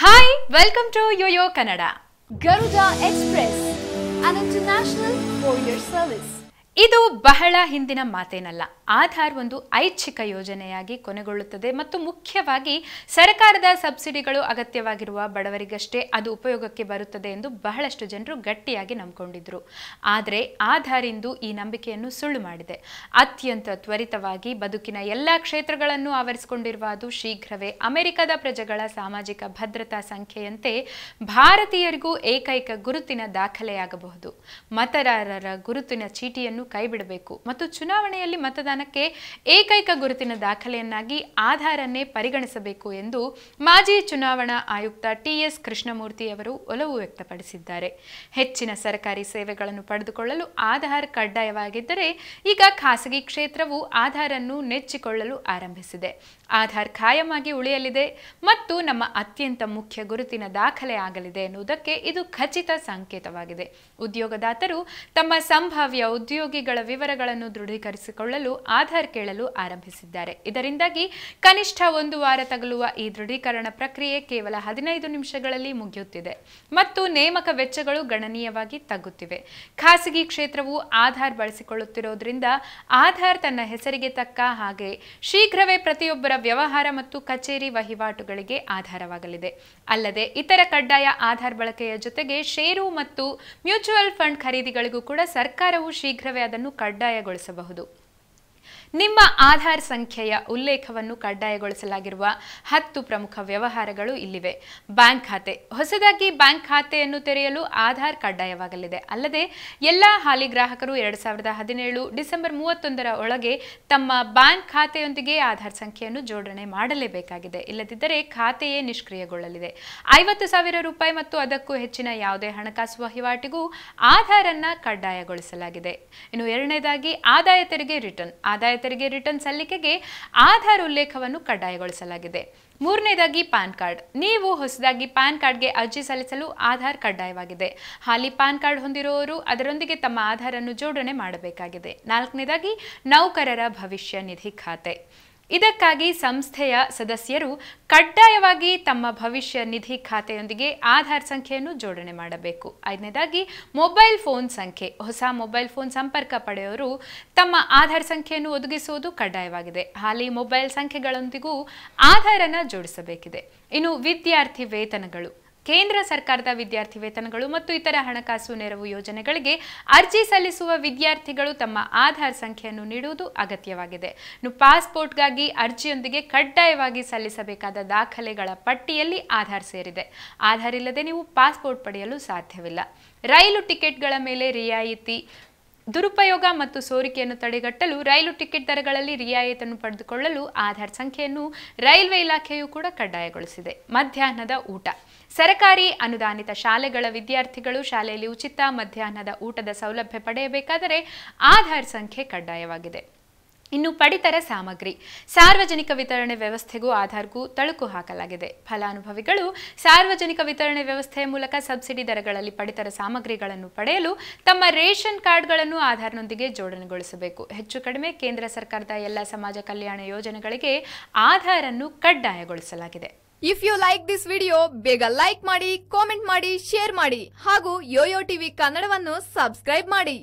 hi welcome to YoYo Kannada Garuda express an international four service ಇದು ಬಹಳ ಹಿಂದಿನ ಮಾತೇನಲ್ಲ ಆಧಾರ್ ಒಂದು ಐಚ್ಛಿಕ ಯೋಜನೆಯಾಗಿ ಕೊನೆಗೊಳ್ಳುತ್ತದೆ ಮತ್ತು ಮುಖ್ಯವಾಗಿ ಸರ್ಕಾರದ ಸಬ್ಸಿಡಿಗಳು ಅಗತ್ಯವಾಗಿರುವ ಬಡವರಿಗಷ್ಟೇ ಅದು ಉಪಯೋಗಕ್ಕೆ ಬರುತ್ತದೆ ಎಂದು ಬಹಳಷ್ಟು ಜನರು ಗಟ್ಟಿಯಾಗಿ ನಂಬಿಕೊಂಡಿದ್ರು ಆದರೆ ಆಧಾರ್ ಇಂದು ಈ ನಂಬಿಕೆಯನ್ನು ಸುಳ್ಳು ಮಾಡಿದೆ ಅತ್ಯಂತ ತ್ವರಿತವಾಗಿ ಬದುಕಿನ ಎಲ್ಲ ಕ್ಷೇತ್ರಗಳನ್ನು ಆವರಿಸಿಕೊಂಡಿರುವ ಅದು ಶೀಘ್ರವೇ ಅಮೆರಿಕದ ಪ್ರಜೆಗಳ ಸಾಮಾಜಿಕ ಭದ್ರತಾ ಸಂಖ್ಯೆಯಂತೆ ಭಾರತೀಯರಿಗೂ ಏಕೈಕ ಗುರುತಿನ ದಾಖಲೆಯಾಗಬಹುದು ಮತದಾರರ ಗುರುತಿನ ಚೀಟಿಯನ್ನು ಕೈಬಿಡಬೇಕು ಮತ್ತು ಚುನಾವಣೆಯಲ್ಲಿ ಮತದಾನ ಸ್ಥಾನಕ್ಕೆ ಏಕೈಕ ಗುರುತಿನ ದಾಖಲೆಯನ್ನಾಗಿ ಆಧಾರನ್ನೇ ಪರಿಗಣಿಸಬೇಕು ಎಂದು ಮಾಜಿ ಚುನಾವಣಾ ಆಯುಕ್ತ ಟಿಎಸ್ ಕೃಷ್ಣಮೂರ್ತಿ ಅವರು ಒಲವು ವ್ಯಕ್ತಪಡಿಸಿದ್ದಾರೆ ಹೆಚ್ಚಿನ ಸರ್ಕಾರಿ ಸೇವೆಗಳನ್ನು ಪಡೆದುಕೊಳ್ಳಲು ಆಧಾರ್ ಕಡ್ಡಾಯವಾಗಿದ್ದರೆ ಈಗ ಖಾಸಗಿ ಕ್ಷೇತ್ರವು ಆಧಾರನ್ನು ನೆಚ್ಚಿಕೊಳ್ಳಲು ಆರಂಭಿಸಿದೆ ಆಧಾರ್ ಖಾಯಮಾಗಿ ಉಳಿಯಲಿದೆ ಮತ್ತು ನಮ್ಮ ಅತ್ಯಂತ ಮುಖ್ಯ ಗುರುತಿನ ದಾಖಲೆ ಆಗಲಿದೆ ಎನ್ನುವುದಕ್ಕೆ ಇದು ಖಚಿತ ಸಂಕೇತವಾಗಿದೆ ಉದ್ಯೋಗದಾತರು ತಮ್ಮ ಸಂಭಾವ್ಯ ಉದ್ಯೋಗಿಗಳ ವಿವರಗಳನ್ನು ದೃಢೀಕರಿಸಿಕೊಳ್ಳಲು ಆಧಾರ್ ಕೇಳಲು ಆರಂಭಿಸಿದ್ದಾರೆ ಇದರಿಂದಾಗಿ ಕನಿಷ್ಠ ಒಂದು ವಾರ ತಗಲುವ ಈ ದೃಢೀಕರಣ ಪ್ರಕ್ರಿಯೆ ಕೇವಲ ಹದಿನೈದು ನಿಮಿಷಗಳಲ್ಲಿ ಮುಗಿಯುತ್ತಿದೆ ಮತ್ತು ನೇಮಕ ವೆಚ್ಚಗಳು ಗಣನೀಯವಾಗಿ ತಗ್ಗುತ್ತಿವೆ ಖಾಸಗಿ ಕ್ಷೇತ್ರವು ಆಧಾರ್ ಬಳಸಿಕೊಳ್ಳುತ್ತಿರುವುದರಿಂದ ಆಧಾರ್ ತನ್ನ ಹೆಸರಿಗೆ ತಕ್ಕ ಹಾಗೆ ಶೀಘ್ರವೇ ಪ್ರತಿಯೊಬ್ಬರ ವ್ಯವಹಾರ ಮತ್ತು ಕಚೇರಿ ವಹಿವಾಟುಗಳಿಗೆ ಆಧಾರವಾಗಲಿದೆ ಅಲ್ಲದೆ ಇತರ ಕಡ್ಡಾಯ ಆಧಾರ್ ಬಳಕೆಯ ಜೊತೆಗೆ ಷೇರು ಮತ್ತು ಮ್ಯೂಚುವಲ್ ಫಂಡ್ ಖರೀದಿಗಳಿಗೂ ಕೂಡ ಸರ್ಕಾರವು ಶೀಘ್ರವೇ ಅದನ್ನು ಕಡ್ಡಾಯಗೊಳಿಸಬಹುದು ನಿಮ್ಮ ಆಧಾರ್ ಸಂಖ್ಯೆಯ ಉಲ್ಲೇಖವನ್ನು ಕಡ್ಡಾಯಗೊಳಿಸಲಾಗಿರುವ ಹತ್ತು ಪ್ರಮುಖ ವ್ಯವಹಾರಗಳು ಇಲ್ಲಿವೆ ಬ್ಯಾಂಕ್ ಖಾತೆ ಹೊಸದಾಗಿ ಬ್ಯಾಂಕ್ ಖಾತೆಯನ್ನು ತೆರೆಯಲು ಆಧಾರ್ ಕಡ್ಡಾಯವಾಗಲಿದೆ ಅಲ್ಲದೆ ಎಲ್ಲಾ ಹಾಲಿ ಗ್ರಾಹಕರು ಎರಡ್ ಸಾವಿರದ ಹದಿನೇಳು ಡಿಸೆಂಬರ್ ಮೂವತ್ತೊಂದರ ಒಳಗೆ ತಮ್ಮ ಬ್ಯಾಂಕ್ ಖಾತೆಯೊಂದಿಗೆ ಆಧಾರ್ ಸಂಖ್ಯೆಯನ್ನು ಜೋಡಣೆ ಮಾಡಲೇಬೇಕಾಗಿದೆ ಇಲ್ಲದಿದ್ದರೆ ಖಾತೆಯೇ ನಿಷ್ಕ್ರಿಯಗೊಳ್ಳಲಿದೆ ಐವತ್ತು ಸಾವಿರ ರೂಪಾಯಿ ಮತ್ತು ಅದಕ್ಕೂ ಹೆಚ್ಚಿನ ಯಾವುದೇ ಹಣಕಾಸು ವಹಿವಾಟಿಗೂ ಆಧಾರ್ ಅನ್ನ ಕಡ್ಡಾಯಗೊಳಿಸಲಾಗಿದೆ ಇನ್ನು ಎರಡನೇದಾಗಿ ಆದಾಯ ತೆರಿಗೆ ರಿಟರ್ನ್ ಆದಾಯ ರೈತರಿಗೆ ರಿಟರ್ನ್ ಸಲ್ಲಿಕೆಗೆ ಆಧಾರ್ ಉಲ್ಲೇಖವನ್ನು ಕಡ್ಡಾಯಗೊಳಿಸಲಾಗಿದೆ ಮೂರನೇದಾಗಿ ಪ್ಯಾನ್ ಕಾರ್ಡ್ ನೀವು ಹೊಸದಾಗಿ ಪ್ಯಾನ್ ಕಾರ್ಡ್ಗೆ ಅರ್ಜಿ ಸಲ್ಲಿಸಲು ಆಧಾರ್ ಕಡ್ಡಾಯವಾಗಿದೆ ಹಾಲಿ ಪ್ಯಾನ್ ಕಾರ್ಡ್ ಹೊಂದಿರುವವರು ಅದರೊಂದಿಗೆ ತಮ್ಮ ಆಧಾರನ್ನು ಜೋಡಣೆ ಮಾಡಬೇಕಾಗಿದೆ ನಾಲ್ಕನೇದಾಗಿ ನೌಕರರ ಭವಿಷ್ಯ ನಿಧಿ ಖಾತೆ ಇದಕ್ಕಾಗಿ ಸಂಸ್ಥೆಯ ಸದಸ್ಯರು ಕಡ್ಡಾಯವಾಗಿ ತಮ್ಮ ಭವಿಷ್ಯ ನಿಧಿ ಖಾತೆಯೊಂದಿಗೆ ಆಧಾರ್ ಸಂಖ್ಯೆಯನ್ನು ಜೋಡಣೆ ಮಾಡಬೇಕು ಐದನೇದಾಗಿ ಮೊಬೈಲ್ ಫೋನ್ ಸಂಖ್ಯೆ ಹೊಸ ಮೊಬೈಲ್ ಫೋನ್ ಸಂಪರ್ಕ ಪಡೆಯವರು ತಮ್ಮ ಆಧಾರ್ ಸಂಖ್ಯೆಯನ್ನು ಒದಗಿಸುವುದು ಕಡ್ಡಾಯವಾಗಿದೆ ಹಾಲಿ ಮೊಬೈಲ್ ಸಂಖ್ಯೆಗಳೊಂದಿಗೂ ಆಧಾರನ ಜೋಡಿಸಬೇಕಿದೆ ಇನ್ನು ವಿದ್ಯಾರ್ಥಿ ವೇತನಗಳು ಕೇಂದ್ರ ಸರ್ಕಾರದ ವಿದ್ಯಾರ್ಥಿ ವೇತನಗಳು ಮತ್ತು ಇತರ ಹಣಕಾಸು ನೆರವು ಯೋಜನೆಗಳಿಗೆ ಅರ್ಜಿ ಸಲ್ಲಿಸುವ ವಿದ್ಯಾರ್ಥಿಗಳು ತಮ್ಮ ಆಧಾರ್ ಸಂಖ್ಯೆಯನ್ನು ನೀಡುವುದು ಅಗತ್ಯವಾಗಿದೆ ಪಾಸ್ಪೋರ್ಟ್ಗಾಗಿ ಅರ್ಜಿಯೊಂದಿಗೆ ಕಡ್ಡಾಯವಾಗಿ ಸಲ್ಲಿಸಬೇಕಾದ ದಾಖಲೆಗಳ ಪಟ್ಟಿಯಲ್ಲಿ ಆಧಾರ್ ಸೇರಿದೆ ಆಧಾರ್ ಇಲ್ಲದೆ ನೀವು ಪಾಸ್ಪೋರ್ಟ್ ಪಡೆಯಲು ಸಾಧ್ಯವಿಲ್ಲ ರೈಲು ಟಿಕೆಟ್ಗಳ ಮೇಲೆ ರಿಯಾಯಿತಿ ದುರುಪಯೋಗ ಮತ್ತು ಸೋರಿಕೆಯನ್ನು ತಡೆಗಟ್ಟಲು ರೈಲು ಟಿಕೆಟ್ ದರಗಳಲ್ಲಿ ರಿಯಾಯಿತನ್ನು ಪಡೆದುಕೊಳ್ಳಲು ಆಧಾರ್ ಸಂಖ್ಯೆಯನ್ನು ರೈಲ್ವೆ ಇಲಾಖೆಯು ಕೂಡ ಕಡ್ಡಾಯಗೊಳಿಸಿದೆ ಮಧ್ಯಾಹ್ನದ ಊಟ ಸರಕಾರಿ ಅನುದಾನಿತ ಶಾಲೆಗಳ ವಿದ್ಯಾರ್ಥಿಗಳು ಶಾಲೆಯಲ್ಲಿ ಉಚಿತ ಮಧ್ಯಾಹ್ನದ ಊಟದ ಸೌಲಭ್ಯ ಪಡೆಯಬೇಕಾದರೆ ಆಧಾರ್ ಸಂಖ್ಯೆ ಕಡ್ಡಾಯವಾಗಿದೆ ಇನ್ನು ಪಡಿತರ ಸಾಮಗ್ರಿ ಸಾರ್ವಜನಿಕ ವಿತರಣೆ ವ್ಯವಸ್ಥೆಗೂ ಆಧಾರ್ಗೂ ತಳುಕು ಹಾಕಲಾಗಿದೆ ಫಲಾನುಭವಿಗಳು ಸಾರ್ವಜನಿಕ ವಿತರಣೆ ವ್ಯವಸ್ಥೆಯ ಮೂಲಕ ಸಬ್ಸಿಡಿ ದರಗಳಲ್ಲಿ ಪಡಿತರ ಸಾಮಗ್ರಿಗಳನ್ನು ಪಡೆಯಲು ತಮ್ಮ ರೇಷನ್ ಕಾರ್ಡ್ಗಳನ್ನು ಆಧಾರ್ನೊಂದಿಗೆ ಜೋಡಣೆಗೊಳಿಸಬೇಕು ಹೆಚ್ಚು ಕಡಿಮೆ ಕೇಂದ್ರ ಸರ್ಕಾರದ ಎಲ್ಲ ಸಮಾಜ ಕಲ್ಯಾಣ ಯೋಜನೆಗಳಿಗೆ ಆಧಾರ್ ಅನ್ನು ಕಡ್ಡಾಯಗೊಳಿಸಲಾಗಿದೆ if you like this video ಬೇಗ ಲೈಕ್ ಮಾಡಿ ಕಾಮೆಂಟ್ ಮಾಡಿ ಶೇರ್ ಮಾಡಿ ಹಾಗೂ ಯೋಯೋ ಟಿವಿ ಕನ್ನಡವನ್ನು ಸಬ್ಸ್ಕ್ರೈಬ್ ಮಾಡಿ